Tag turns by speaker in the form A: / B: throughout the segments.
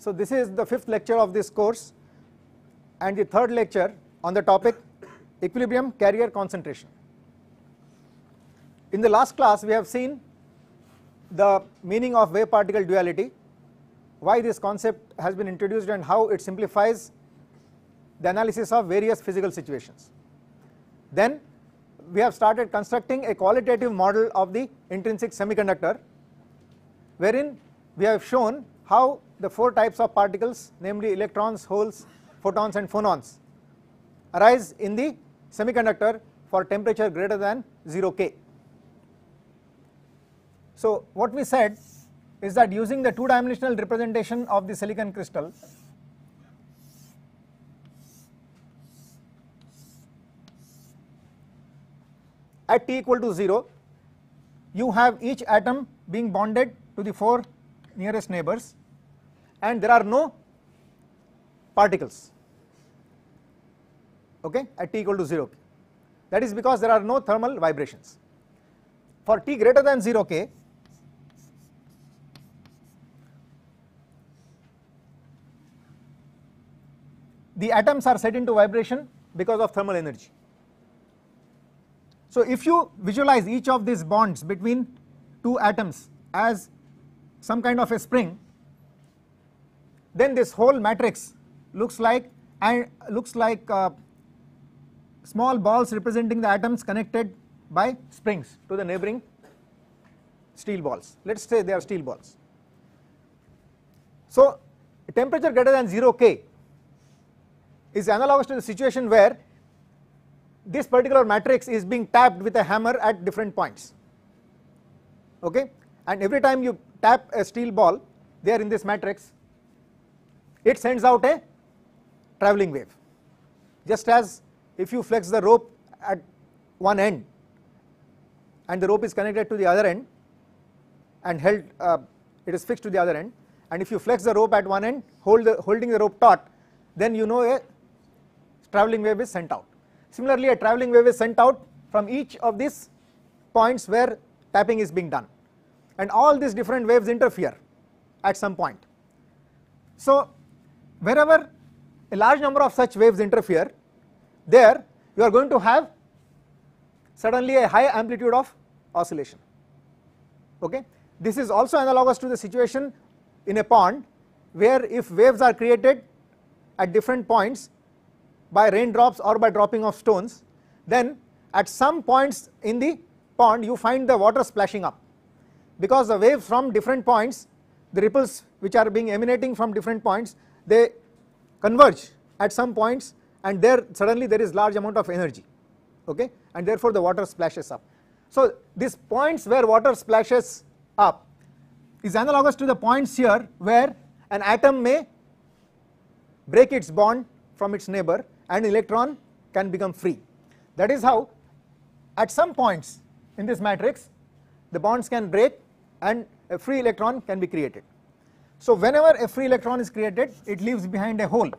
A: So this is the fifth lecture of this course and the third lecture on the topic equilibrium carrier concentration. In the last class we have seen the meaning of wave particle duality, why this concept has been introduced and how it simplifies the analysis of various physical situations. Then we have started constructing a qualitative model of the intrinsic semiconductor wherein we have shown how the four types of particles namely electrons, holes, photons and phonons arise in the semiconductor for temperature greater than 0 K. So what we said is that using the two dimensional representation of the silicon crystal at t equal to 0 you have each atom being bonded to the four nearest neighbors and there are no particles okay at t equal to 0 k that is because there are no thermal vibrations for t greater than 0 k the atoms are set into vibration because of thermal energy so if you visualize each of these bonds between two atoms as some kind of a spring then this whole matrix looks like and looks like uh, small balls representing the atoms connected by springs to the neighboring steel balls. Let us say they are steel balls. So temperature greater than 0 K is analogous to the situation where this particular matrix is being tapped with a hammer at different points okay and every time you tap a steel ball they are in this matrix it sends out a travelling wave. Just as if you flex the rope at one end and the rope is connected to the other end and held uh, it is fixed to the other end and if you flex the rope at one end hold the, holding the rope taut then you know a travelling wave is sent out. Similarly a travelling wave is sent out from each of these points where tapping is being done and all these different waves interfere at some point. So wherever a large number of such waves interfere there you are going to have suddenly a high amplitude of oscillation okay this is also analogous to the situation in a pond where if waves are created at different points by raindrops or by dropping of stones then at some points in the pond you find the water splashing up because the waves from different points the ripples which are being emanating from different points they converge at some points and there suddenly there is large amount of energy okay and therefore the water splashes up. So these points where water splashes up is analogous to the points here where an atom may break its bond from its neighbor and electron can become free. That is how at some points in this matrix the bonds can break and a free electron can be created. So whenever a free electron is created, it leaves behind a hole.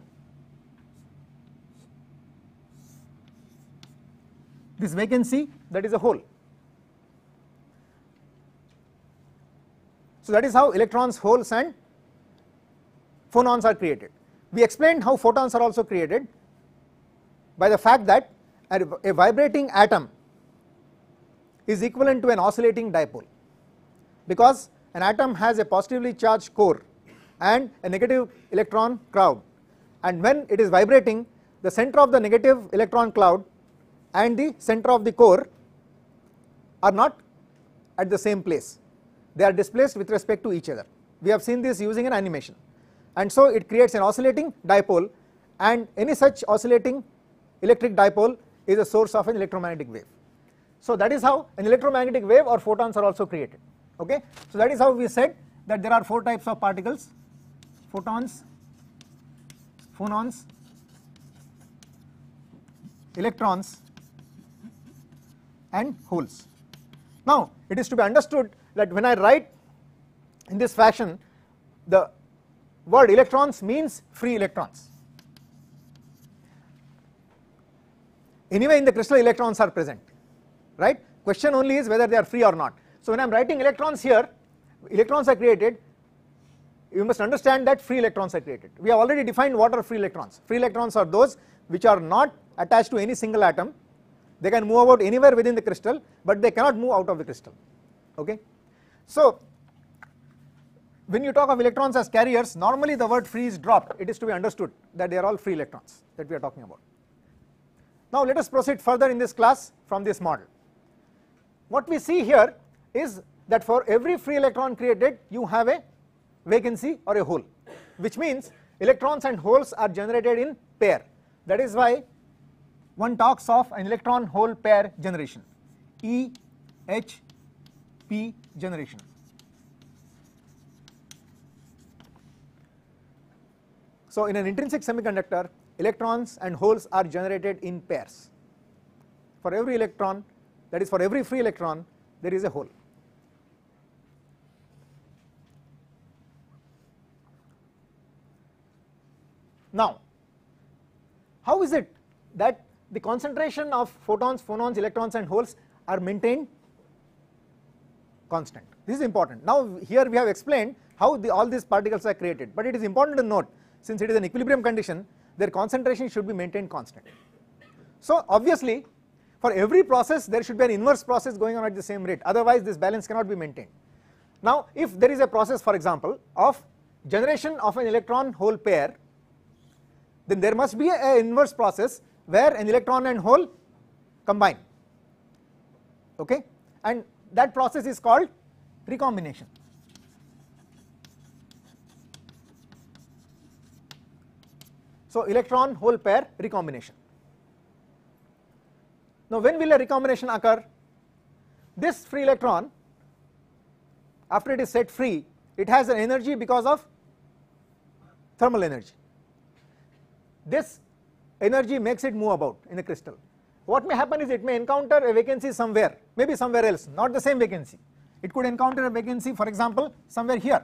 A: This vacancy that is a hole. So that is how electrons, holes and phonons are created. We explained how photons are also created by the fact that a vibrating atom is equivalent to an oscillating dipole because an atom has a positively charged core and a negative electron cloud and when it is vibrating the center of the negative electron cloud and the center of the core are not at the same place they are displaced with respect to each other we have seen this using an animation and so it creates an oscillating dipole and any such oscillating electric dipole is a source of an electromagnetic wave. So that is how an electromagnetic wave or photons are also created okay. So that is how we said that there are 4 types of particles photons, phonons, electrons and holes. Now it is to be understood that when I write in this fashion the word electrons means free electrons. Anyway in the crystal electrons are present right question only is whether they are free or not. So when I am writing electrons here electrons are created you must understand that free electrons are created. We have already defined what are free electrons. Free electrons are those which are not attached to any single atom. They can move about anywhere within the crystal, but they cannot move out of the crystal. Okay. So when you talk of electrons as carriers, normally the word free is dropped. It is to be understood that they are all free electrons that we are talking about. Now let us proceed further in this class from this model. What we see here is that for every free electron created, you have a vacancy or a hole which means electrons and holes are generated in pair that is why one talks of an electron hole pair generation E H P generation. So in an intrinsic semiconductor electrons and holes are generated in pairs for every electron that is for every free electron there is a hole. Now, how is it that the concentration of photons, phonons, electrons and holes are maintained constant. This is important. Now here we have explained how the, all these particles are created but it is important to note since it is an equilibrium condition their concentration should be maintained constant. So obviously for every process there should be an inverse process going on at the same rate otherwise this balance cannot be maintained. Now if there is a process for example of generation of an electron hole pair then there must be a, inverse process where an electron and hole combine okay and that process is called recombination so electron hole pair recombination now when will a recombination occur this free electron after it is set free it has an energy because of thermal energy this energy makes it move about in a crystal. What may happen is it may encounter a vacancy somewhere, maybe somewhere else, not the same vacancy. It could encounter a vacancy for example somewhere here.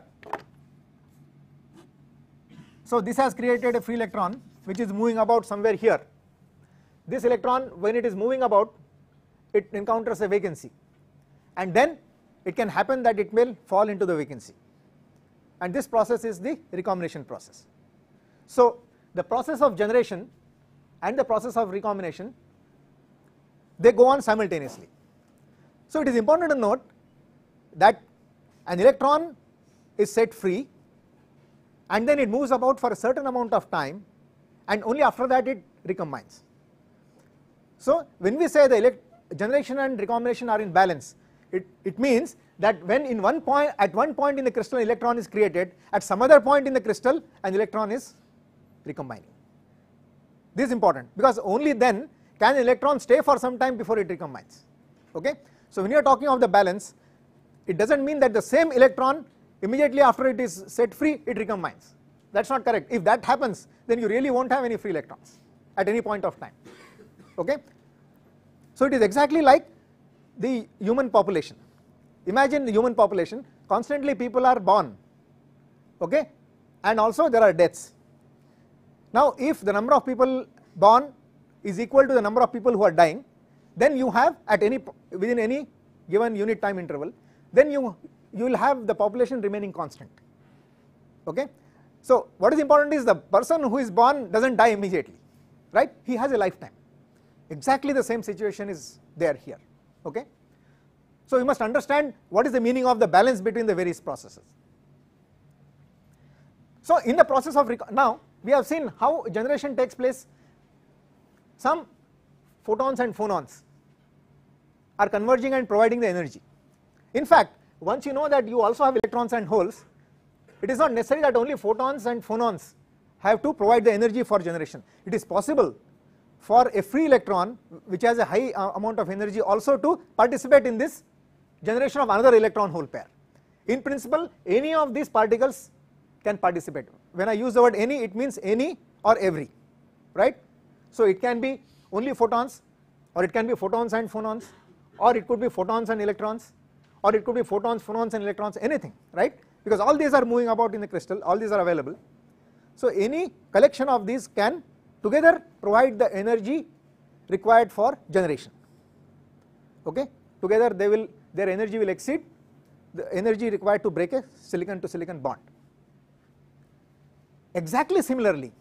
A: So this has created a free electron which is moving about somewhere here. This electron when it is moving about it encounters a vacancy and then it can happen that it will fall into the vacancy and this process is the recombination process. So the process of generation and the process of recombination they go on simultaneously. So it is important to note that an electron is set free and then it moves about for a certain amount of time and only after that it recombines. So when we say the generation and recombination are in balance it, it means that when in one point at one point in the crystal an electron is created at some other point in the crystal an electron is recombining. This is important because only then can electron stay for some time before it recombines. Okay? So when you are talking of the balance, it does not mean that the same electron immediately after it is set free it recombines. That is not correct. If that happens, then you really will not have any free electrons at any point of time. Okay? So it is exactly like the human population. Imagine the human population, constantly people are born okay? and also there are deaths. Now if the number of people born is equal to the number of people who are dying then you have at any within any given unit time interval then you you will have the population remaining constant okay. So what is important is the person who is born does not die immediately right he has a lifetime exactly the same situation is there here okay. So you must understand what is the meaning of the balance between the various processes. So in the process of now we have seen how generation takes place some photons and phonons are converging and providing the energy. In fact, once you know that you also have electrons and holes, it is not necessary that only photons and phonons have to provide the energy for generation. It is possible for a free electron which has a high uh, amount of energy also to participate in this generation of another electron hole pair. In principle, any of these particles can participate when I use the word any it means any or every right. So it can be only photons or it can be photons and phonons or it could be photons and electrons or it could be photons, phonons and electrons anything right because all these are moving about in the crystal all these are available. So any collection of these can together provide the energy required for generation okay together they will their energy will exceed the energy required to break a silicon to silicon bond. Exactly similarly,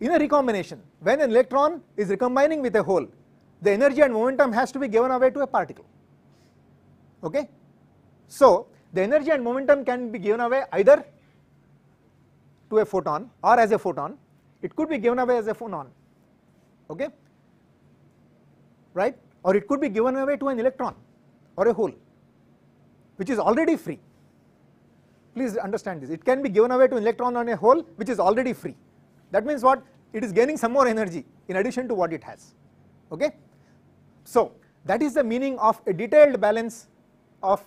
A: in a recombination, when an electron is recombining with a hole, the energy and momentum has to be given away to a particle. Okay? So, the energy and momentum can be given away either to a photon or as a photon, it could be given away as a phonon, okay? right? Or it could be given away to an electron or a hole, which is already free please understand this it can be given away to an electron on a hole which is already free that means what it is gaining some more energy in addition to what it has okay. So that is the meaning of a detailed balance of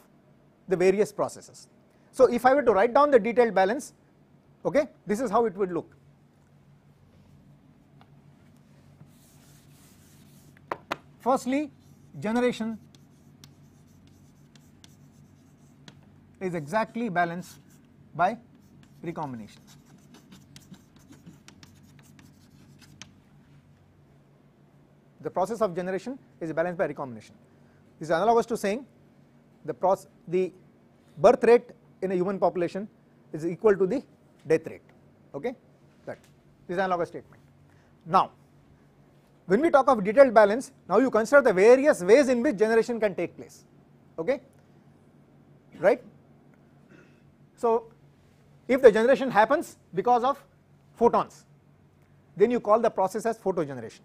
A: the various processes. So if I were to write down the detailed balance okay this is how it would look. Firstly generation is exactly balanced by recombination. The process of generation is balanced by recombination. This is analogous to saying the, the birth rate in a human population is equal to the death rate okay that this is analogous statement. Now when we talk of detailed balance now you consider the various ways in which generation can take place okay right so if the generation happens because of photons then you call the process as photo generation.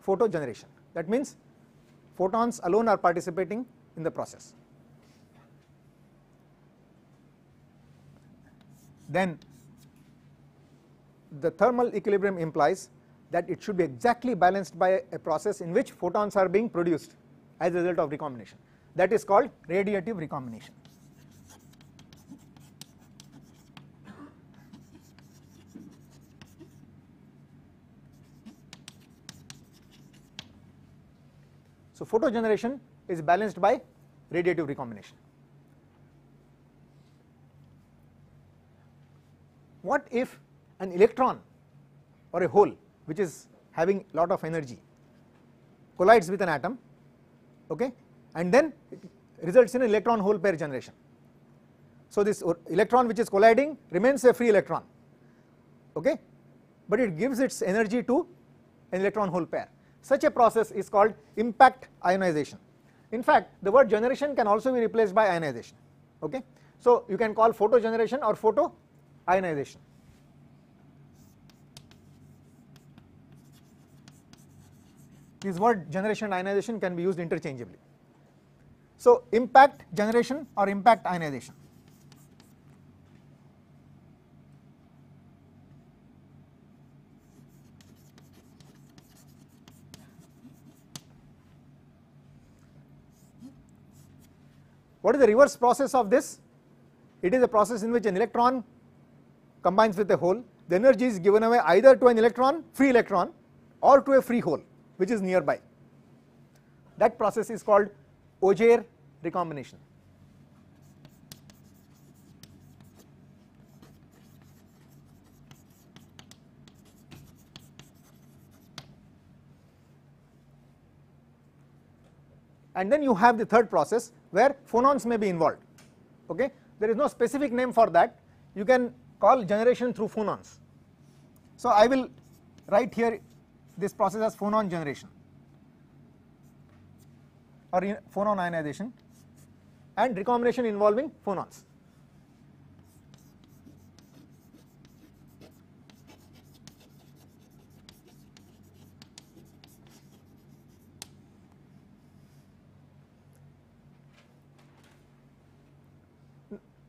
A: Photo generation that means photons alone are participating in the process. Then the thermal equilibrium implies that it should be exactly balanced by a process in which photons are being produced as a result of recombination. That is called radiative recombination. So photogeneration is balanced by radiative recombination. What if an electron or a hole which is having lot of energy collides with an atom okay and then results in an electron hole pair generation. So this electron which is colliding remains a free electron okay but it gives its energy to an electron hole pair. Such a process is called impact ionization. In fact the word generation can also be replaced by ionization okay. So you can call photo generation or photo ionization. These word generation ionization can be used interchangeably. So impact generation or impact ionization. What is the reverse process of this? It is a process in which an electron combines with a hole, the energy is given away either to an electron, free electron or to a free hole which is nearby. That process is called Auger recombination. and then you have the third process where phonons may be involved okay there is no specific name for that you can call generation through phonons so i will write here this process as phonon generation or phonon ionization and recombination involving phonons.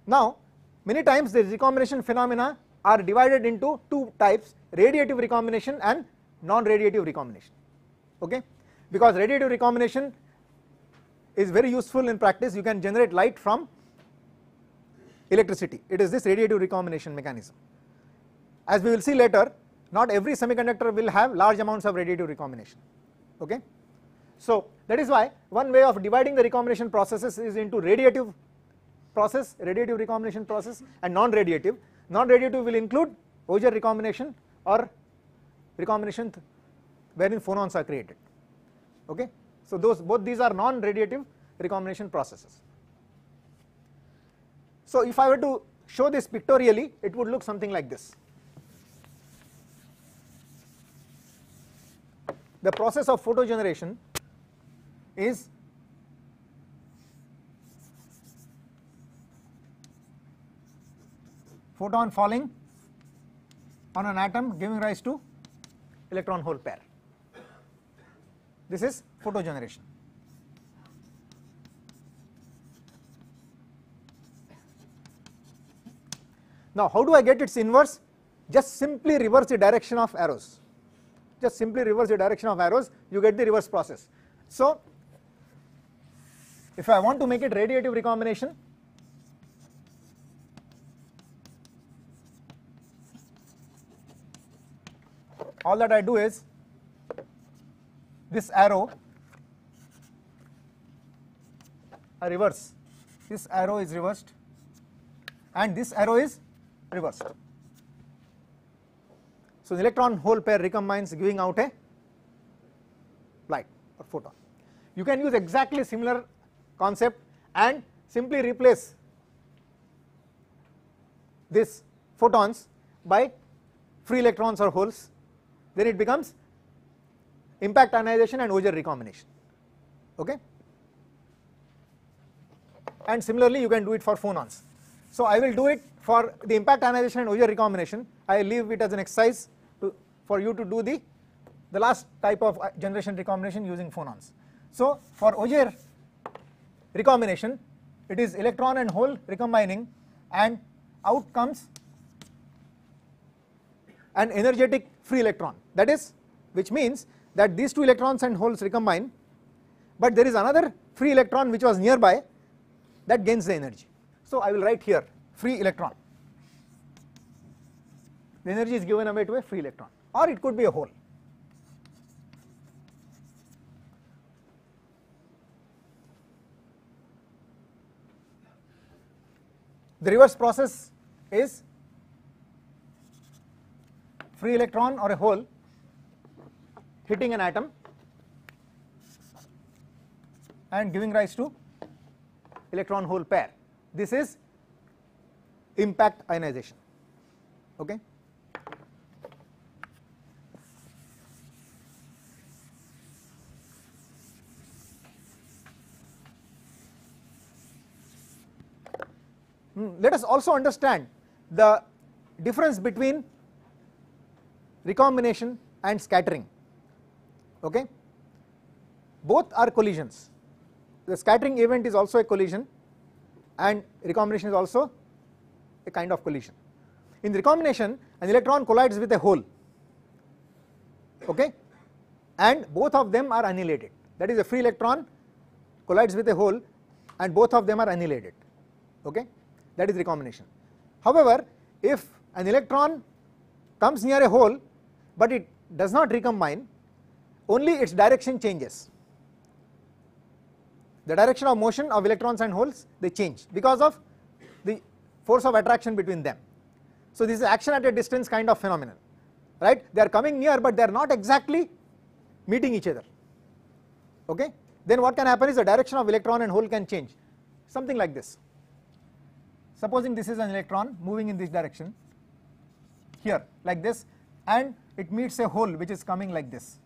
A: Now many times the recombination phenomena are divided into two types radiative recombination and non-radiative recombination okay because radiative recombination is very useful in practice you can generate light from electricity it is this radiative recombination mechanism as we will see later not every semiconductor will have large amounts of radiative recombination okay so that is why one way of dividing the recombination processes is into radiative process radiative recombination process and non-radiative non-radiative will include Auger recombination or recombination wherein phonons are created okay. So those both these are non-radiative recombination processes. So if I were to show this pictorially it would look something like this. The process of photogeneration is photon falling on an atom giving rise to electron hole pair. This is photogeneration. Now, how do I get its inverse? Just simply reverse the direction of arrows. Just simply reverse the direction of arrows, you get the reverse process. So, if I want to make it radiative recombination, all that I do is this arrow I reverse, this arrow is reversed and this arrow is reversed. So, the electron hole pair recombines giving out a light or photon. You can use exactly similar concept and simply replace this photons by free electrons or holes then it becomes impact ionization and Auger recombination okay and similarly you can do it for phonons. So I will do it for the impact ionization and Auger recombination I leave it as an exercise to, for you to do the the last type of uh, generation recombination using phonons. So for Auger recombination it is electron and hole recombining and out comes an energetic free electron that is which means that these two electrons and holes recombine but there is another free electron which was nearby that gains the energy. So I will write here free electron the energy is given away to a free electron or it could be a hole. The reverse process is free electron or a hole hitting an atom and giving rise to electron hole pair. This is impact ionization. Okay. Hmm, let us also understand the difference between recombination and scattering okay both are collisions the scattering event is also a collision and recombination is also a kind of collision in recombination an electron collides with a hole okay and both of them are annihilated that is a free electron collides with a hole and both of them are annihilated okay that is recombination however if an electron comes near a hole but it does not recombine only its direction changes. The direction of motion of electrons and holes they change because of the force of attraction between them. So this is action at a distance kind of phenomenon right they are coming near but they are not exactly meeting each other okay then what can happen is the direction of electron and hole can change something like this supposing this is an electron moving in this direction here like this and it meets a hole which is coming like this.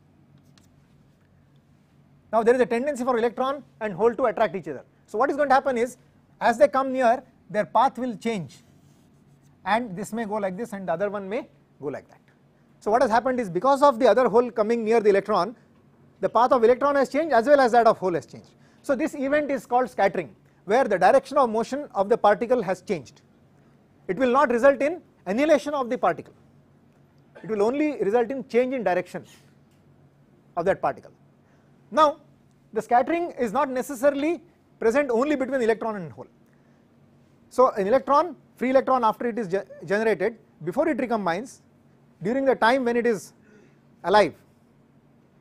A: Now there is a tendency for electron and hole to attract each other. So what is going to happen is as they come near their path will change and this may go like this and the other one may go like that. So what has happened is because of the other hole coming near the electron the path of electron has changed as well as that of hole has changed. So this event is called scattering where the direction of motion of the particle has changed. It will not result in annihilation of the particle it will only result in change in direction of that particle. Now the scattering is not necessarily present only between electron and hole. So an electron, free electron after it is ge generated, before it recombines, during the time when it is alive,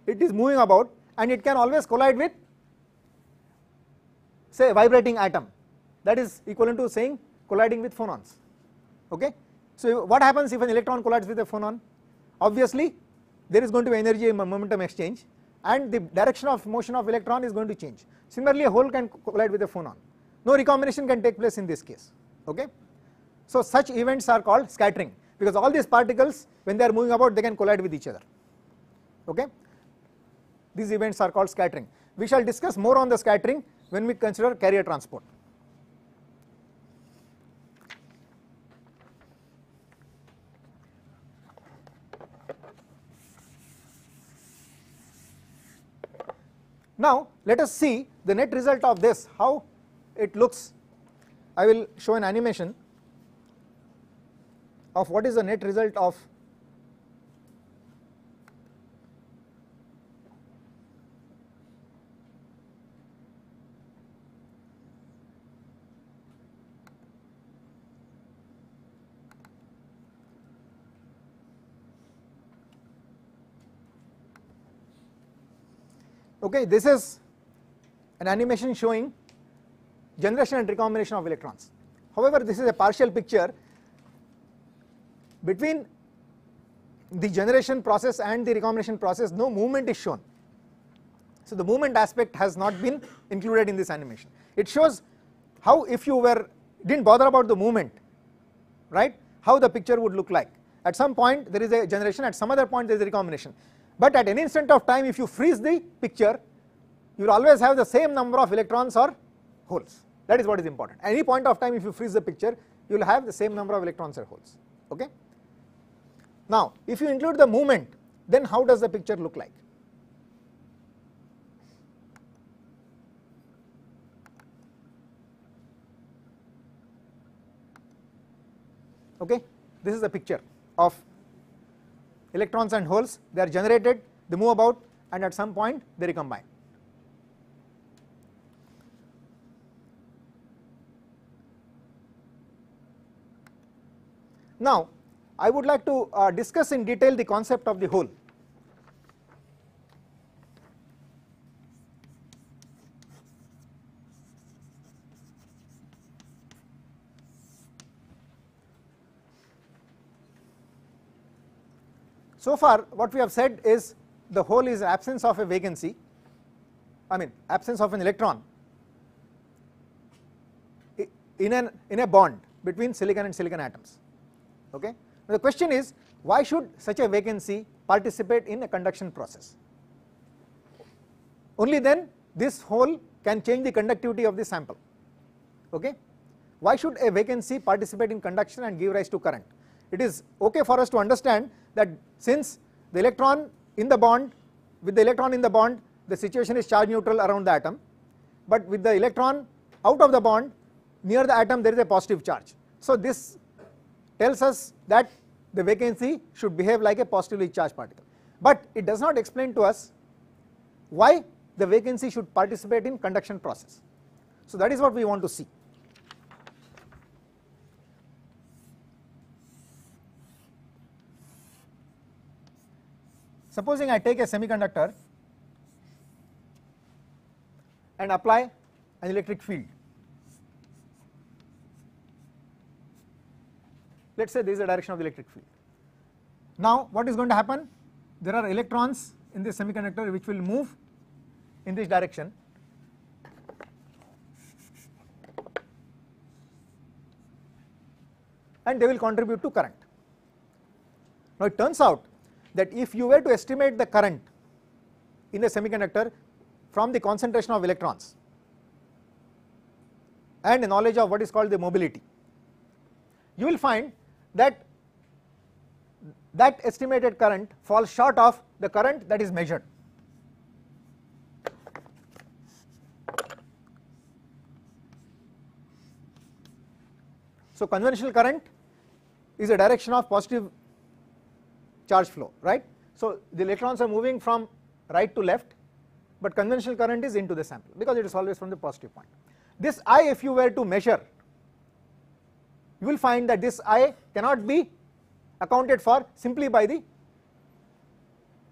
A: it is moving about and it can always collide with say vibrating atom that is equivalent to saying colliding with phonons okay so what happens if an electron collides with a phonon? Obviously there is going to be energy momentum exchange and the direction of motion of electron is going to change. Similarly a hole can collide with a phonon. No recombination can take place in this case. Okay. So such events are called scattering because all these particles when they are moving about they can collide with each other. Okay. These events are called scattering. We shall discuss more on the scattering when we consider carrier transport. Now let us see the net result of this how it looks. I will show an animation of what is the net result of Okay, this is an animation showing generation and recombination of electrons. However, this is a partial picture between the generation process and the recombination process no movement is shown. So, the movement aspect has not been included in this animation. It shows how if you were didn't bother about the movement right how the picture would look like at some point there is a generation at some other point there is a recombination but at any instant of time if you freeze the picture you will always have the same number of electrons or holes that is what is important. At any point of time if you freeze the picture you will have the same number of electrons or holes okay. Now if you include the movement then how does the picture look like? Okay, this is the picture of electrons and holes, they are generated, they move about and at some point they recombine. Now I would like to uh, discuss in detail the concept of the hole. So far what we have said is the hole is absence of a vacancy, I mean absence of an electron in, an, in a bond between silicon and silicon atoms. Okay? Now the question is why should such a vacancy participate in a conduction process? Only then this hole can change the conductivity of the sample. Okay? Why should a vacancy participate in conduction and give rise to current? It is okay for us to understand that since the electron in the bond with the electron in the bond the situation is charge neutral around the atom but with the electron out of the bond near the atom there is a positive charge. So this tells us that the vacancy should behave like a positively charged particle but it does not explain to us why the vacancy should participate in conduction process. So that is what we want to see. Supposing I take a semiconductor and apply an electric field. Let us say this is the direction of the electric field. Now what is going to happen? There are electrons in this semiconductor which will move in this direction. and they will contribute to current. Now it turns out that if you were to estimate the current in a semiconductor from the concentration of electrons and a knowledge of what is called the mobility, you will find that that estimated current falls short of the current that is measured. So, conventional current is a direction of positive charge flow, right. So the electrons are moving from right to left, but conventional current is into the sample because it is always from the positive point. This I if you were to measure, you will find that this I cannot be accounted for simply by the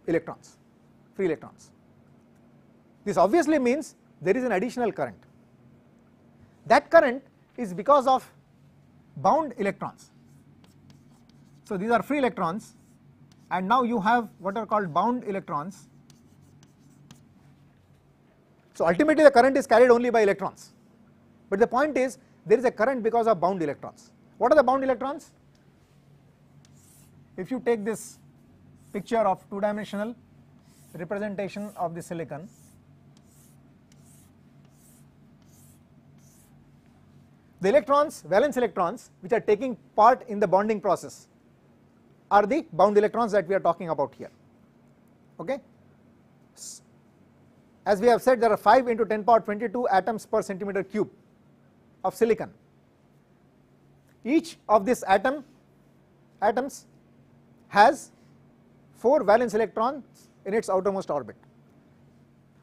A: electrons, free electrons. This obviously means there is an additional current. That current is because of bound electrons. So these are free electrons and now you have what are called bound electrons. So ultimately the current is carried only by electrons but the point is there is a current because of bound electrons. What are the bound electrons? If you take this picture of two dimensional representation of the silicon the electrons valence electrons which are taking part in the bonding process are the bound electrons that we are talking about here okay as we have said there are 5 into 10 power 22 atoms per centimeter cube of silicon each of these atom atoms has 4 valence electrons in its outermost orbit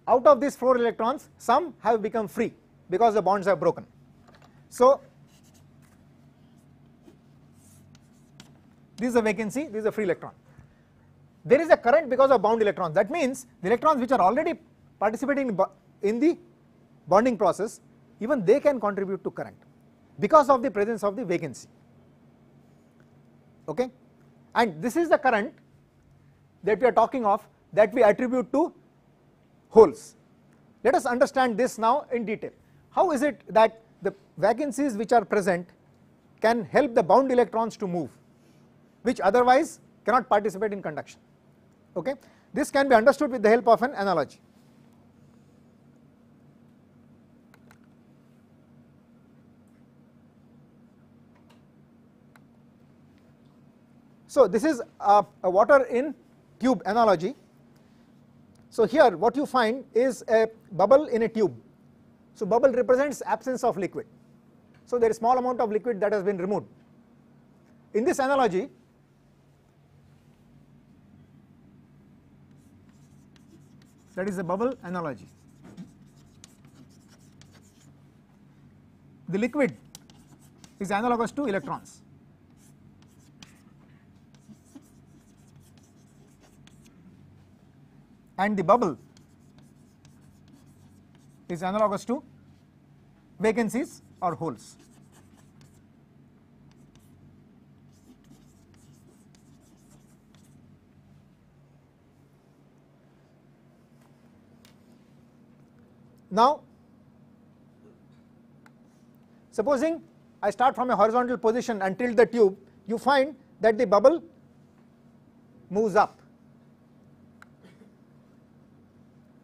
A: out of these 4 electrons some have become free because the bonds are broken so this is a vacancy, this is a free electron. There is a current because of bound electrons that means the electrons which are already participating in, in the bonding process even they can contribute to current because of the presence of the vacancy okay and this is the current that we are talking of that we attribute to holes. Let us understand this now in detail. How is it that the vacancies which are present can help the bound electrons to move? which otherwise cannot participate in conduction okay. This can be understood with the help of an analogy. So this is a, a water in tube analogy. So here what you find is a bubble in a tube. So bubble represents absence of liquid. So there is small amount of liquid that has been removed. In this analogy that is a bubble analogy. The liquid is analogous to electrons. And the bubble is analogous to vacancies or holes. Now, supposing I start from a horizontal position and tilt the tube, you find that the bubble moves up.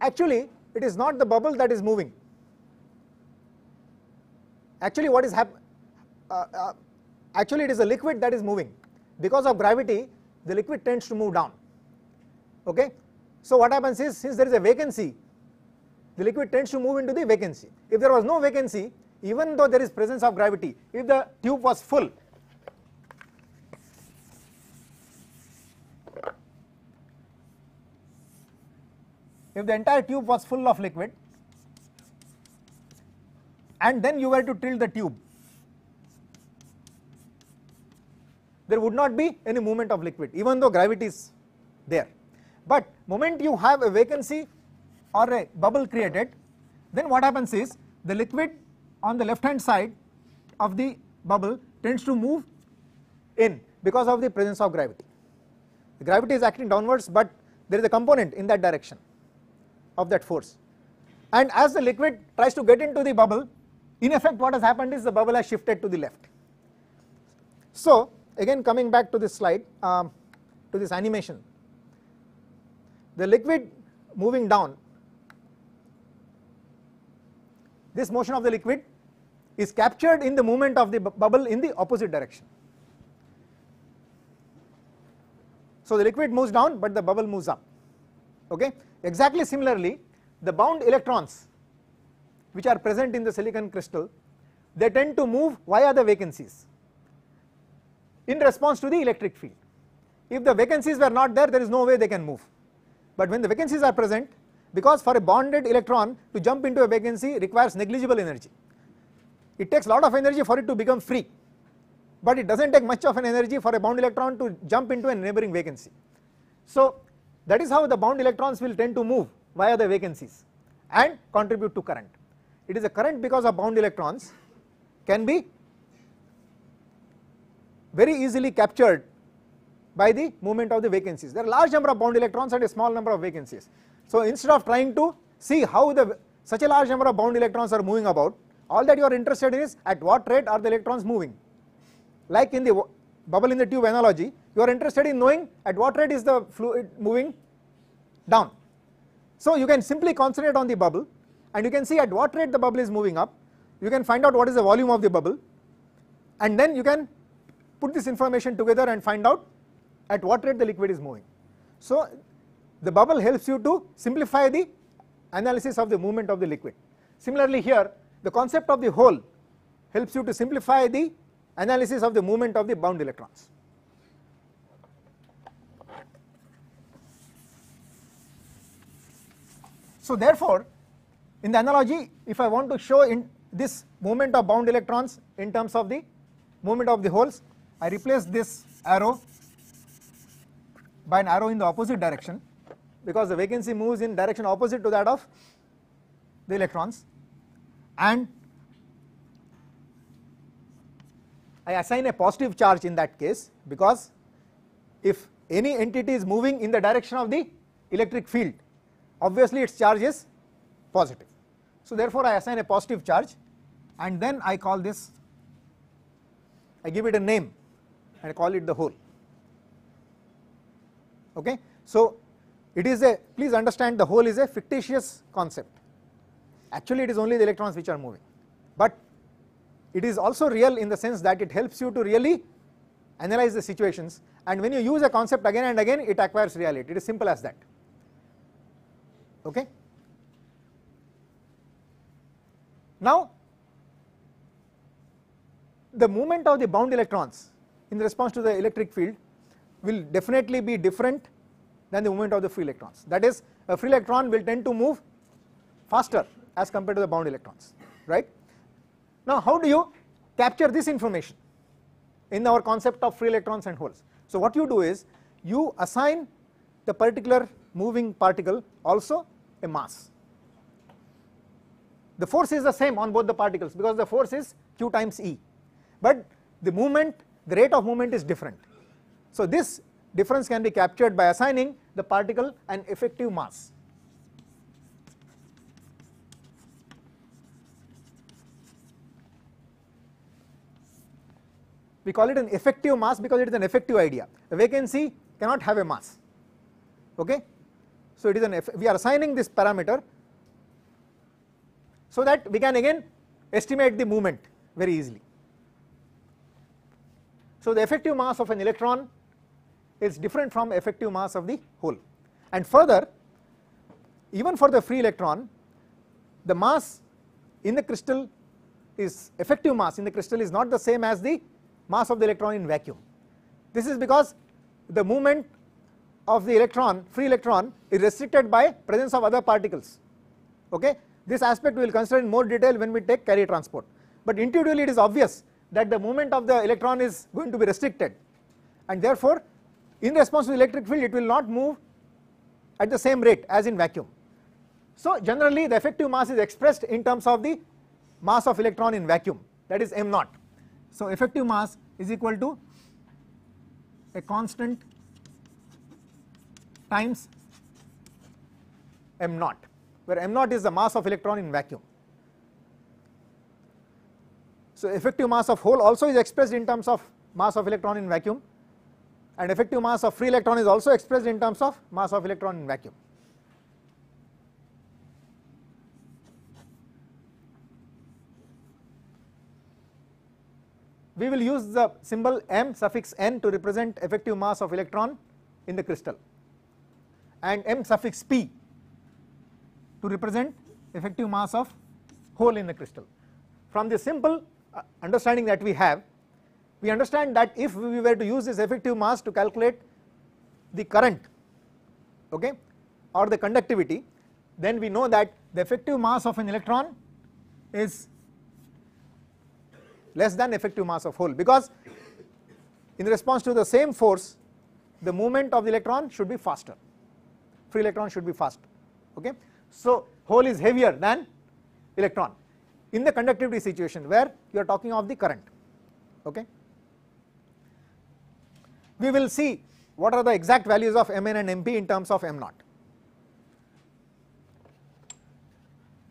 A: Actually, it is not the bubble that is moving. Actually, what is happening? uh, uh, actually it is a liquid that is moving. Because of gravity, the liquid tends to move down. Okay? So, what happens is since there is a vacancy the liquid tends to move into the vacancy. If there was no vacancy, even though there is presence of gravity, if the tube was full, if the entire tube was full of liquid and then you were to tilt the tube, there would not be any movement of liquid even though gravity is there. But moment you have a vacancy or a bubble created, then what happens is the liquid on the left hand side of the bubble tends to move in because of the presence of gravity. The gravity is acting downwards but there is a component in that direction of that force and as the liquid tries to get into the bubble in effect what has happened is the bubble has shifted to the left. So again coming back to this slide um, to this animation the liquid moving down this motion of the liquid is captured in the movement of the bubble in the opposite direction. So the liquid moves down but the bubble moves up okay exactly similarly the bound electrons which are present in the silicon crystal they tend to move via the vacancies in response to the electric field if the vacancies were not there there is no way they can move but when the vacancies are present because for a bonded electron to jump into a vacancy requires negligible energy. It takes a lot of energy for it to become free but it does not take much of an energy for a bound electron to jump into a neighboring vacancy. So that is how the bound electrons will tend to move via the vacancies and contribute to current. It is a current because of bound electrons can be very easily captured by the movement of the vacancies. There are large number of bound electrons and a small number of vacancies. So instead of trying to see how the such a large number of bound electrons are moving about, all that you are interested in is at what rate are the electrons moving. Like in the bubble in the tube analogy, you are interested in knowing at what rate is the fluid moving down. So you can simply concentrate on the bubble and you can see at what rate the bubble is moving up. You can find out what is the volume of the bubble and then you can put this information together and find out at what rate the liquid is moving. So the bubble helps you to simplify the analysis of the movement of the liquid. Similarly here the concept of the hole helps you to simplify the analysis of the movement of the bound electrons. So therefore in the analogy if I want to show in this movement of bound electrons in terms of the movement of the holes I replace this arrow by an arrow in the opposite direction because the vacancy moves in direction opposite to that of the electrons and I assign a positive charge in that case because if any entity is moving in the direction of the electric field obviously its charge is positive. So therefore I assign a positive charge and then I call this I give it a name and I call it the hole okay. So it is a, please understand the hole is a fictitious concept. Actually it is only the electrons which are moving, but it is also real in the sense that it helps you to really analyze the situations and when you use a concept again and again it acquires reality, it is simple as that, okay. Now the movement of the bound electrons in response to the electric field will definitely be different than the movement of the free electrons. That is a free electron will tend to move faster as compared to the bound electrons right. Now how do you capture this information in our concept of free electrons and holes. So what you do is you assign the particular moving particle also a mass. The force is the same on both the particles because the force is q times E but the movement the rate of movement is different. So this difference can be captured by assigning the particle an effective mass. We call it an effective mass because it is an effective idea. A vacancy cannot have a mass. Okay? So it is an we are assigning this parameter so that we can again estimate the movement very easily. So the effective mass of an electron is different from effective mass of the hole. And further even for the free electron the mass in the crystal is effective mass in the crystal is not the same as the mass of the electron in vacuum. This is because the movement of the electron free electron is restricted by presence of other particles okay. This aspect we will consider in more detail when we take carrier transport but intuitively it is obvious that the movement of the electron is going to be restricted and therefore in response to the electric field it will not move at the same rate as in vacuum. So generally the effective mass is expressed in terms of the mass of electron in vacuum that is m naught. So effective mass is equal to a constant times m naught where m naught is the mass of electron in vacuum. So effective mass of hole also is expressed in terms of mass of electron in vacuum and effective mass of free electron is also expressed in terms of mass of electron in vacuum. We will use the symbol m suffix n to represent effective mass of electron in the crystal and m suffix p to represent effective mass of hole in the crystal. From the simple uh, understanding that we have we understand that if we were to use this effective mass to calculate the current okay or the conductivity then we know that the effective mass of an electron is less than effective mass of hole because in response to the same force the movement of the electron should be faster free electron should be fast okay so hole is heavier than electron in the conductivity situation where you are talking of the current okay we will see what are the exact values of Mn and Mp in terms of M0.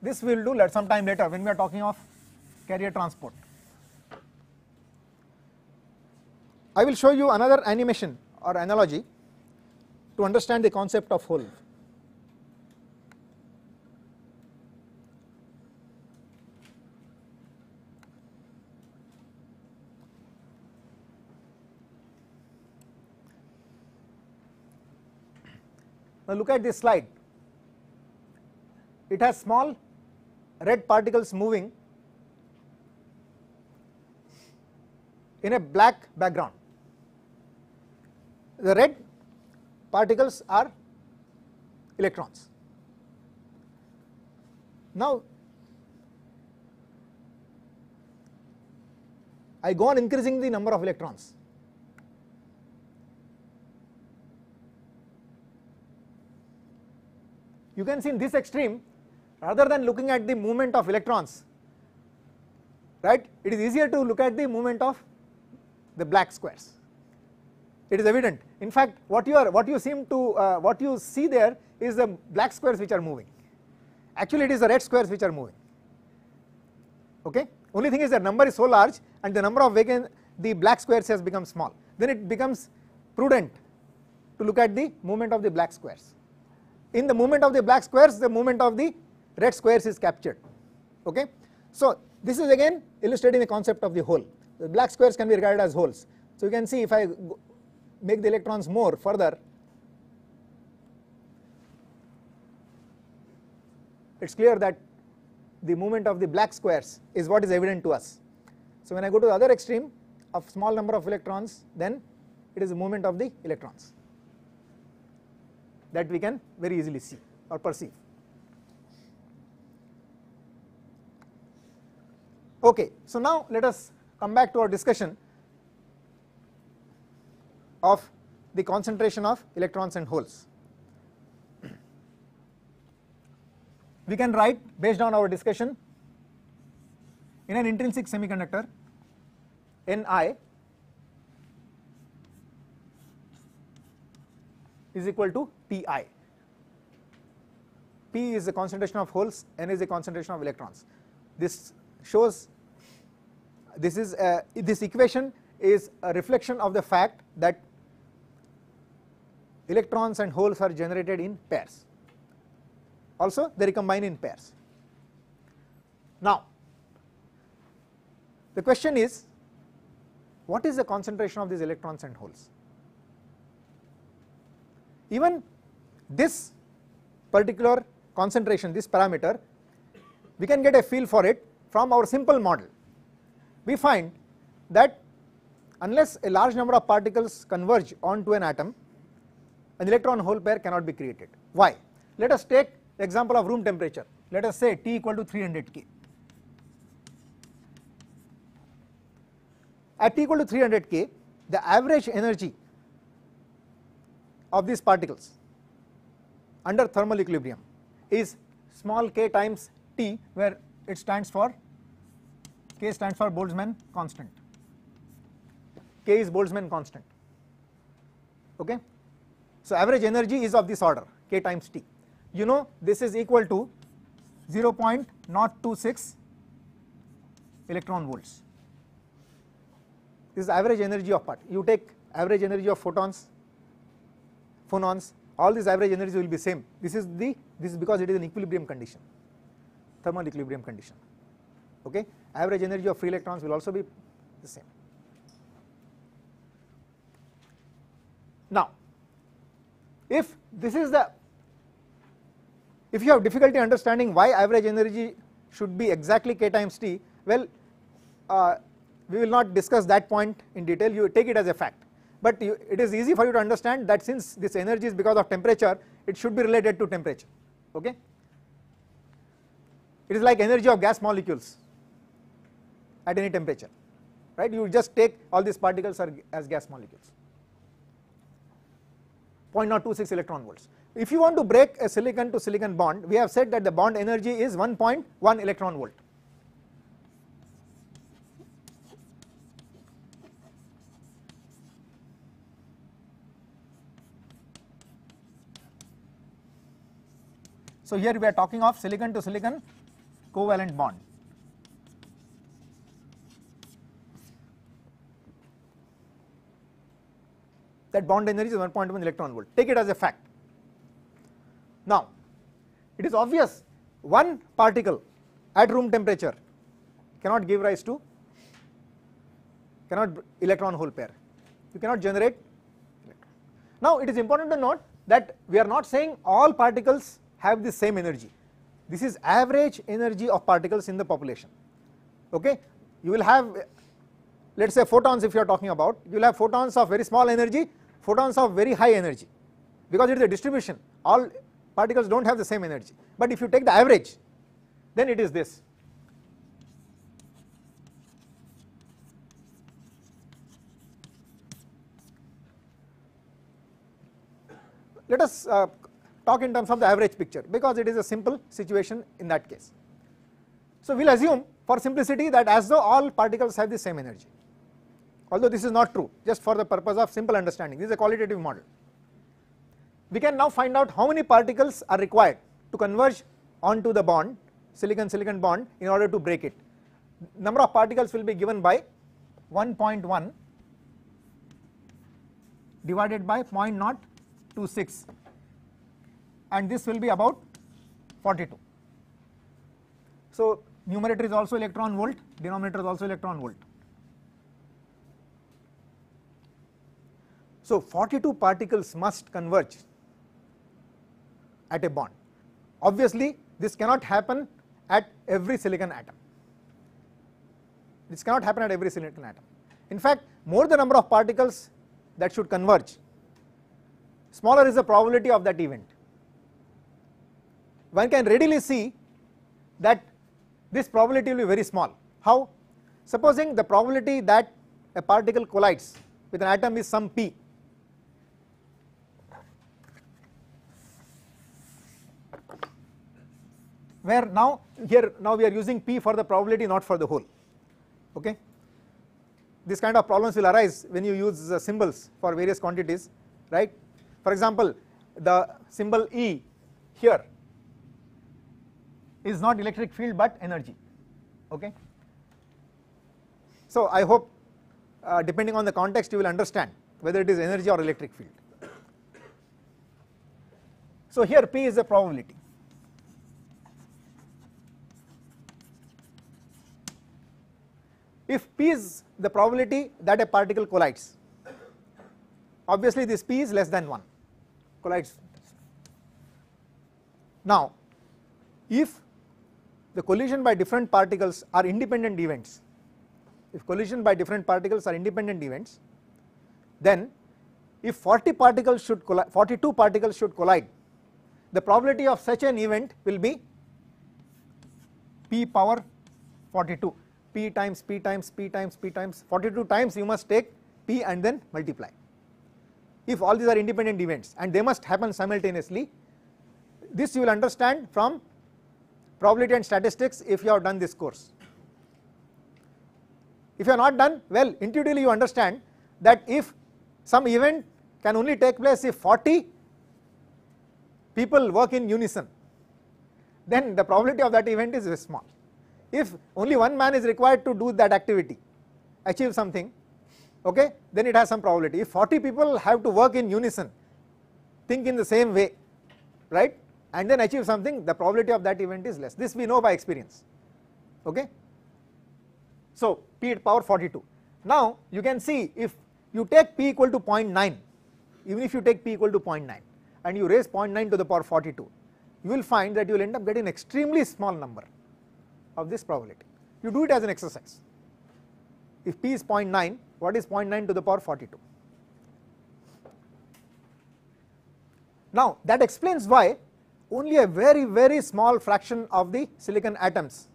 A: This we will do let some time later when we are talking of carrier transport. I will show you another animation or analogy to understand the concept of hole. Now look at this slide. It has small red particles moving in a black background. The red particles are electrons. Now, I go on increasing the number of electrons you can see in this extreme rather than looking at the movement of electrons right it is easier to look at the movement of the black squares it is evident in fact what you are what you seem to uh, what you see there is the black squares which are moving actually it is the red squares which are moving okay only thing is that number is so large and the number of vacant the black squares has become small then it becomes prudent to look at the movement of the black squares in the movement of the black squares the movement of the red squares is captured okay so this is again illustrating the concept of the whole the black squares can be regarded as holes so you can see if i make the electrons more further it's clear that the movement of the black squares is what is evident to us so when i go to the other extreme of small number of electrons then it is the movement of the electrons that we can very easily see or perceive. Okay, so now let us come back to our discussion of the concentration of electrons and holes. We can write based on our discussion in an intrinsic semiconductor Ni is equal to Pi. P is the concentration of holes, N is the concentration of electrons. This shows this is uh, this equation is a reflection of the fact that electrons and holes are generated in pairs. Also they recombine in pairs. Now the question is what is the concentration of these electrons and holes? even this particular concentration this parameter we can get a feel for it from our simple model. We find that unless a large number of particles converge onto an atom an electron hole pair cannot be created. Why? Let us take example of room temperature let us say T equal to 300 K. At T equal to 300 K the average energy of these particles under thermal equilibrium is small k times T where it stands for K stands for Boltzmann constant. K is Boltzmann constant. Okay. So average energy is of this order K times T. You know this is equal to 0.026 electron volts. This is average energy of part. You take average energy of photons phonons all these average energies will be same this is the this is because it is an equilibrium condition thermal equilibrium condition okay average energy of free electrons will also be the same. Now if this is the if you have difficulty understanding why average energy should be exactly k times t well uh, we will not discuss that point in detail you take it as a fact but you, it is easy for you to understand that since this energy is because of temperature it should be related to temperature okay. It is like energy of gas molecules at any temperature right you just take all these particles as gas molecules 0.026 electron volts. If you want to break a silicon to silicon bond we have said that the bond energy is 1.1 electron volt So here we are talking of silicon to silicon covalent bond. That bond energy is 1.1 electron volt. Take it as a fact. Now, it is obvious one particle at room temperature cannot give rise to cannot electron hole pair. You cannot generate Now, it is important to note that we are not saying all particles have the same energy. This is average energy of particles in the population. Okay, you will have let us say photons if you are talking about, you will have photons of very small energy, photons of very high energy because it is a distribution all particles do not have the same energy. But if you take the average then it is this. Let us uh, talk in terms of the average picture because it is a simple situation in that case. So we will assume for simplicity that as though all particles have the same energy although this is not true just for the purpose of simple understanding this is a qualitative model. We can now find out how many particles are required to converge onto the bond silicon silicon bond in order to break it. Number of particles will be given by 1.1 divided by 0.026 and this will be about 42. So numerator is also electron volt, denominator is also electron volt. So 42 particles must converge at a bond. Obviously this cannot happen at every silicon atom. This cannot happen at every silicon atom. In fact, more the number of particles that should converge, smaller is the probability of that event one can readily see that this probability will be very small. How? Supposing the probability that a particle collides with an atom is some p. Where now here now we are using p for the probability not for the whole. Okay. This kind of problems will arise when you use symbols for various quantities, right? For example, the symbol E here is not electric field but energy okay. So I hope uh, depending on the context you will understand whether it is energy or electric field. So here P is the probability. If P is the probability that a particle collides, obviously this P is less than 1, collides. Now if the collision by different particles are independent events. If collision by different particles are independent events, then if 40 particles should 42 particles should collide, the probability of such an event will be p power 42, p times p times p times p times 42 times you must take p and then multiply. If all these are independent events and they must happen simultaneously, this you will understand from probability and statistics if you have done this course. If you are not done, well intuitively you understand that if some event can only take place if 40 people work in unison, then the probability of that event is small. If only one man is required to do that activity, achieve something, okay, then it has some probability. If 40 people have to work in unison, think in the same way, right, and then achieve something the probability of that event is less this we know by experience okay so p at power 42 now you can see if you take p equal to 0.9 even if you take p equal to 0.9 and you raise 0.9 to the power 42 you will find that you will end up getting an extremely small number of this probability you do it as an exercise if p is 0.9 what is 0.9 to the power 42 now that explains why only a very very small fraction of the silicon atoms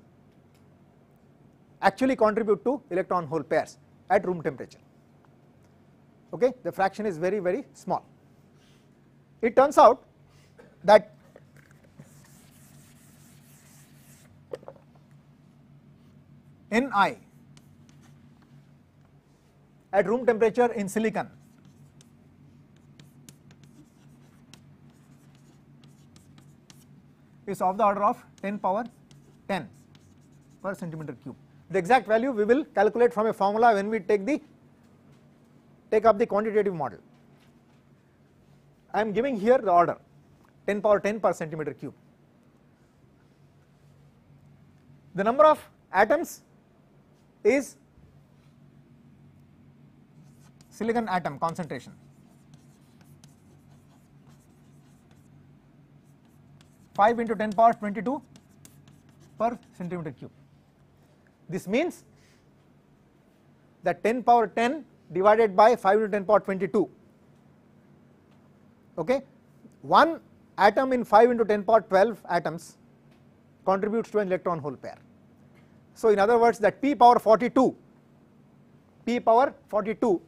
A: actually contribute to electron hole pairs at room temperature okay the fraction is very very small it turns out that ni at room temperature in silicon is of the order of 10 power 10 per centimeter cube. The exact value we will calculate from a formula when we take the take up the quantitative model. I am giving here the order 10 power 10 per centimeter cube. The number of atoms is silicon atom concentration 5 into 10 power 22 per centimeter cube. This means that 10 power 10 divided by 5 into 10 power 22 okay one atom in 5 into 10 power 12 atoms contributes to an electron hole pair so in other words that p power 42 p power 42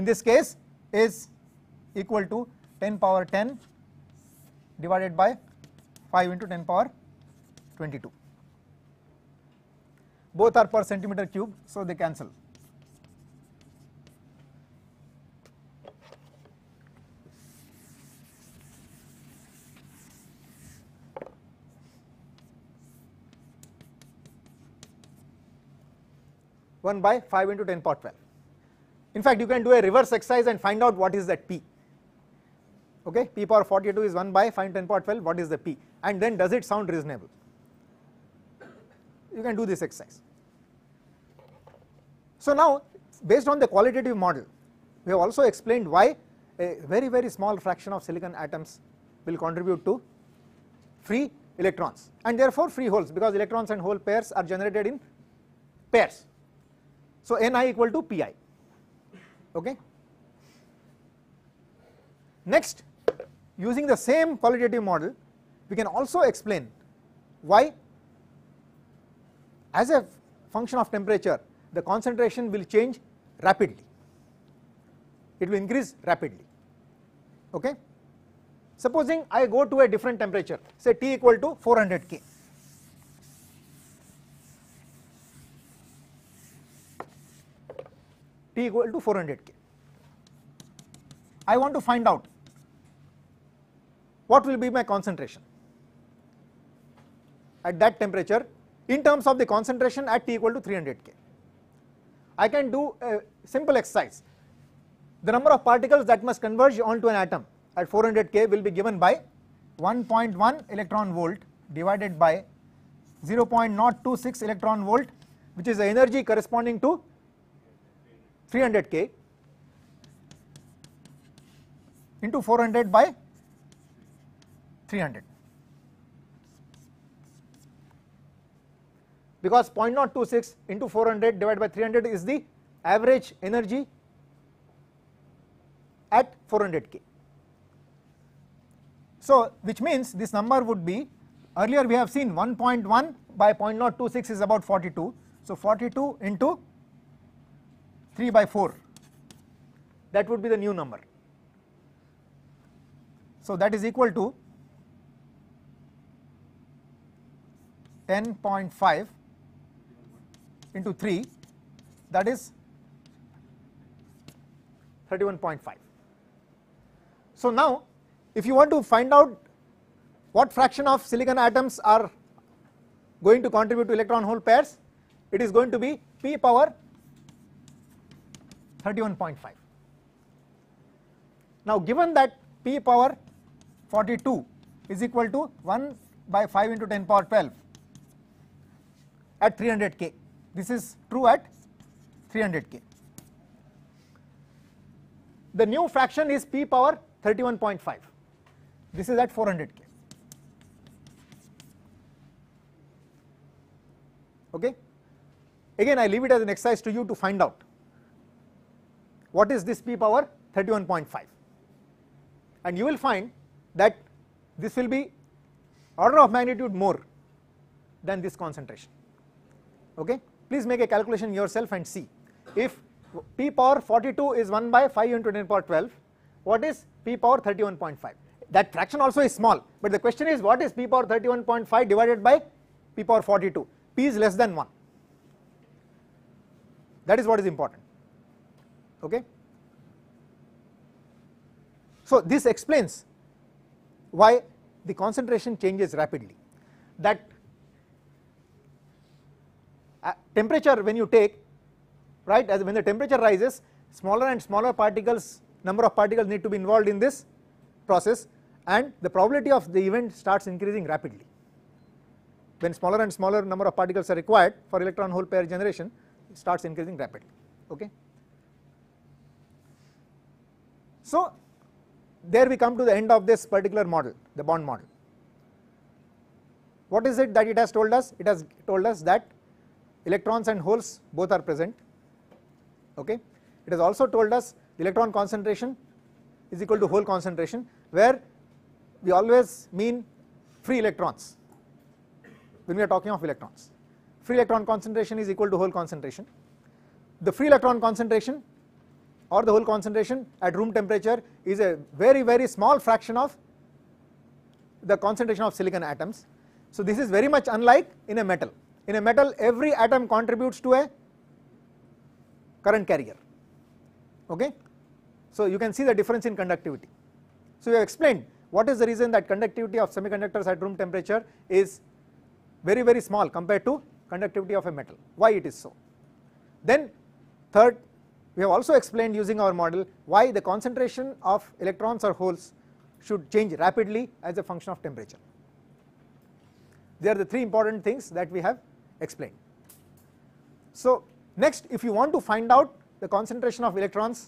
A: in this case is equal to 10 power 10 divided by 5 into 10 power 22. Both are per centimeter cube, so they cancel. One by 5 into 10 power 12. In fact, you can do a reverse exercise and find out what is that P okay p power 42 is 1 by 5 10 power 12 what is the p and then does it sound reasonable you can do this exercise. So now based on the qualitative model we have also explained why a very very small fraction of silicon atoms will contribute to free electrons and therefore free holes because electrons and hole pairs are generated in pairs. So ni equal to pi okay. Next using the same qualitative model we can also explain why as a function of temperature the concentration will change rapidly it will increase rapidly okay supposing i go to a different temperature say t equal to 400 k t equal to 400 k i want to find out what will be my concentration at that temperature in terms of the concentration at T equal to 300 K. I can do a simple exercise. The number of particles that must converge onto an atom at 400 K will be given by 1.1 electron volt divided by 0.026 electron volt which is the energy corresponding to 300 K into 400 by 300 because 0.026 into 400 divided by 300 is the average energy at 400 K. So which means this number would be earlier we have seen 1.1 by 0.026 is about 42 so 42 into 3 by 4 that would be the new number. So that is equal to 10.5 into 3 that is 31.5. So now if you want to find out what fraction of silicon atoms are going to contribute to electron hole pairs it is going to be p power 31.5. Now given that p power 42 is equal to 1 by 5 into 10 power 12 at 300k. This is true at 300k. The new fraction is p power 31.5. This is at 400k. Okay. Again, I leave it as an exercise to you to find out what is this p power 31.5 and you will find that this will be order of magnitude more than this concentration okay please make a calculation yourself and see if p power 42 is 1 by 5 into 10 power 12 what is p power 31.5 that fraction also is small but the question is what is p power 31.5 divided by p power 42 p is less than 1 that is what is important okay so this explains why the concentration changes rapidly that uh, temperature when you take right as when the temperature rises smaller and smaller particles number of particles need to be involved in this process and the probability of the event starts increasing rapidly when smaller and smaller number of particles are required for electron hole pair generation it starts increasing rapidly okay so there we come to the end of this particular model the bond model what is it that it has told us it has told us that electrons and holes both are present okay it has also told us electron concentration is equal to hole concentration where we always mean free electrons when we are talking of electrons free electron concentration is equal to hole concentration the free electron concentration or the hole concentration at room temperature is a very very small fraction of the concentration of silicon atoms so this is very much unlike in a metal in a metal every atom contributes to a current carrier okay. So you can see the difference in conductivity. So we have explained what is the reason that conductivity of semiconductors at room temperature is very very small compared to conductivity of a metal why it is so. Then third we have also explained using our model why the concentration of electrons or holes should change rapidly as a function of temperature. They are the three important things that we have explain. So, next if you want to find out the concentration of electrons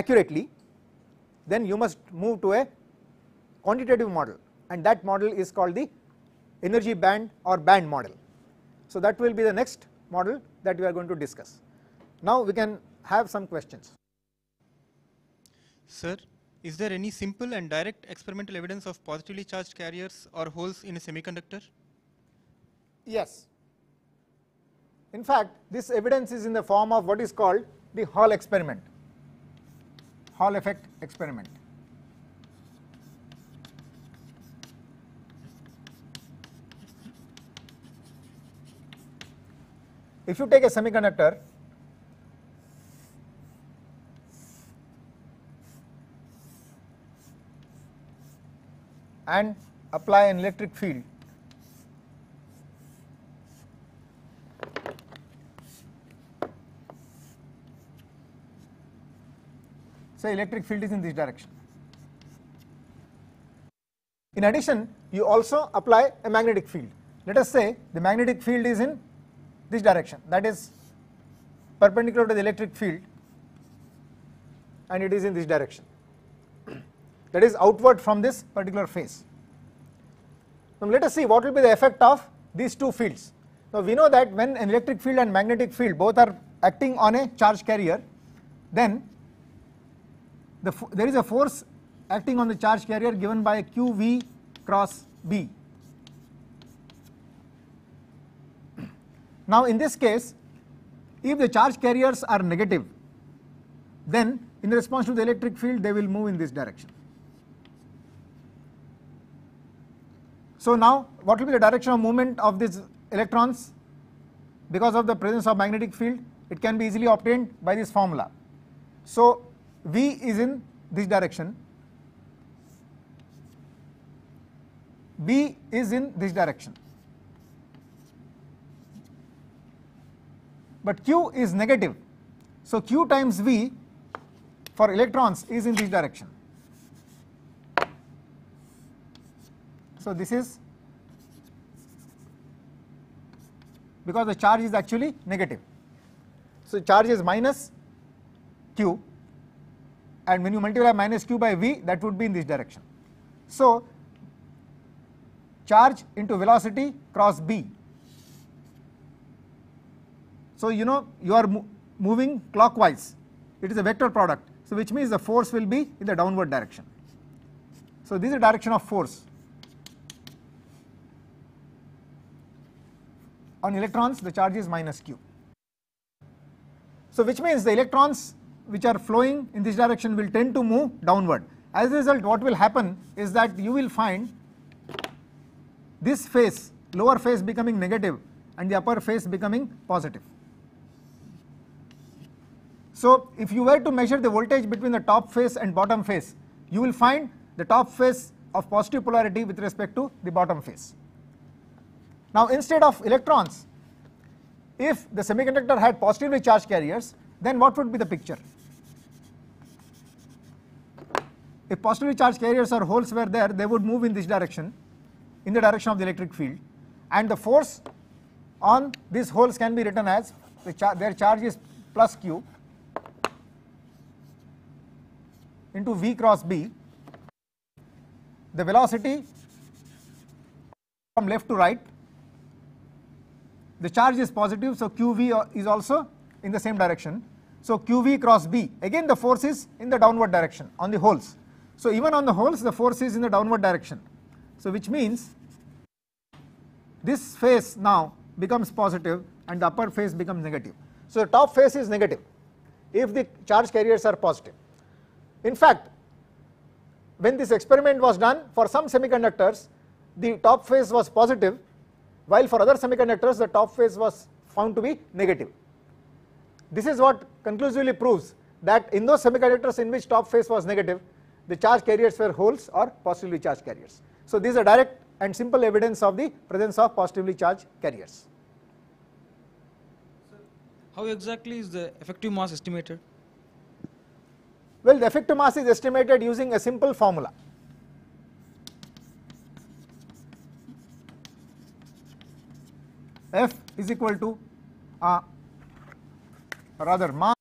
A: accurately then you must move to a quantitative model and that model is called the energy band or band model. So, that will be the next model that we are going to discuss. Now, we can have some questions. Sir, is there any simple and direct experimental evidence of positively charged carriers or holes in a semiconductor? Yes. In fact, this evidence is in the form of what is called the Hall experiment, Hall effect experiment. If you take a semiconductor and apply an electric field say electric field is in this direction. In addition, you also apply a magnetic field. Let us say the magnetic field is in this direction that is perpendicular to the electric field and it is in this direction that is outward from this particular face. Now, let us see what will be the effect of these two fields. Now, we know that when an electric field and magnetic field both are acting on a charge carrier, then the there is a force acting on the charge carrier given by qv cross b. Now in this case if the charge carriers are negative then in response to the electric field they will move in this direction. So now what will be the direction of movement of these electrons because of the presence of magnetic field it can be easily obtained by this formula. So V is in this direction, B is in this direction, but Q is negative. So, Q times V for electrons is in this direction. So, this is because the charge is actually negative. So, charge is minus Q and when you multiply minus q by v that would be in this direction. So charge into velocity cross b. So you know you are mo moving clockwise it is a vector product so which means the force will be in the downward direction. So this is the direction of force on electrons the charge is minus q. So which means the electrons which are flowing in this direction will tend to move downward. As a result what will happen is that you will find this face lower face becoming negative and the upper face becoming positive. So if you were to measure the voltage between the top face and bottom face you will find the top face of positive polarity with respect to the bottom face. Now instead of electrons if the semiconductor had positively charged carriers then what would be the picture? if positively charged carriers or holes were there they would move in this direction in the direction of the electric field and the force on these holes can be written as the char their charge is plus q into v cross b the velocity from left to right the charge is positive so qv uh, is also in the same direction so qv cross b again the force is in the downward direction on the holes so even on the holes the force is in the downward direction. So which means this face now becomes positive and the upper face becomes negative. So the top face is negative if the charge carriers are positive. In fact, when this experiment was done for some semiconductors the top face was positive while for other semiconductors the top face was found to be negative. This is what conclusively proves that in those semiconductors in which top face was negative the charge carriers were holes or positively charged carriers. So these are direct and simple evidence of the presence of positively charged carriers. How exactly is the effective mass estimated? Well, the effective mass is estimated using a simple formula. F is equal to uh, rather mass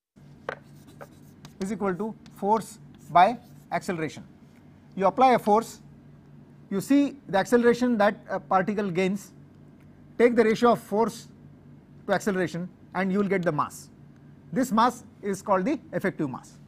A: is equal to force by acceleration. You apply a force, you see the acceleration that particle gains, take the ratio of force to acceleration and you will get the mass. This mass is called the effective mass.